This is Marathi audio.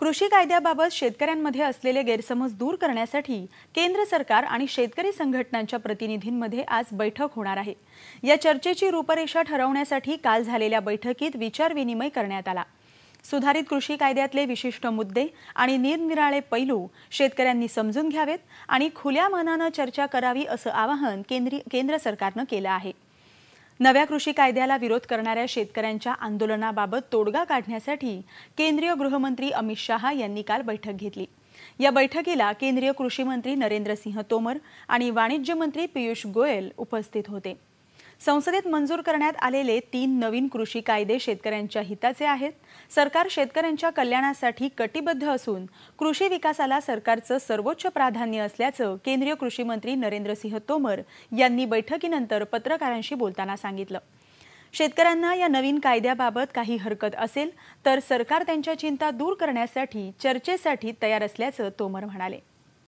कृषी कायद्याबाबत शेतकऱ्यांमध्ये असलेले गैरसमज दूर करण्यासाठी केंद्र सरकार आणि शेतकरी संघटनांच्या प्रतिनिधींमध्ये आज बैठक होणार आहे या चर्चेची रूपरेषा ठरवण्यासाठी काल झालेल्या बैठकीत विचारविनिमय करण्यात आला सुधारित कृषी कायद्यातले विशिष्ट मुद्दे आणि निरनिराळे पैलू शेतकऱ्यांनी समजून घ्यावेत आणि खुल्या मनानं चर्चा करावी असं आवाहन केंद्र सरकारनं केलं आहे नव्या कृषी कायद्याला विरोध करणाऱ्या शेतकऱ्यांच्या आंदोलनाबाबत तोडगा काढण्यासाठी केंद्रीय गृहमंत्री अमित शहा यांनी काल बैठक घेतली या बैठकीला केंद्रीय कृषी मंत्री नरेंद्र सिंह तोमर आणि वाणिज्य मंत्री पियुष गोयल उपस्थित होते संसदेत मंजूर करण्यात आलेले तीन नवीन कृषी कायदे शेतकऱ्यांच्या हिताचे आहेत सरकार शेतकऱ्यांच्या कल्याणासाठी कटिबद्ध असून कृषी विकासाला सरकारचं सर्वोच्च प्राधान्य असल्याचं केंद्रीय कृषी मंत्री नरेंद्र सिंह तोमर यांनी बैठकीनंतर पत्रकारांशी बोलताना सांगितलं शेतकऱ्यांना या नवीन कायद्याबाबत काही हरकत असेल तर सरकार त्यांच्या चिंता दूर करण्यासाठी चर्चेसाठी तयार असल्याचं तोमर म्हणाले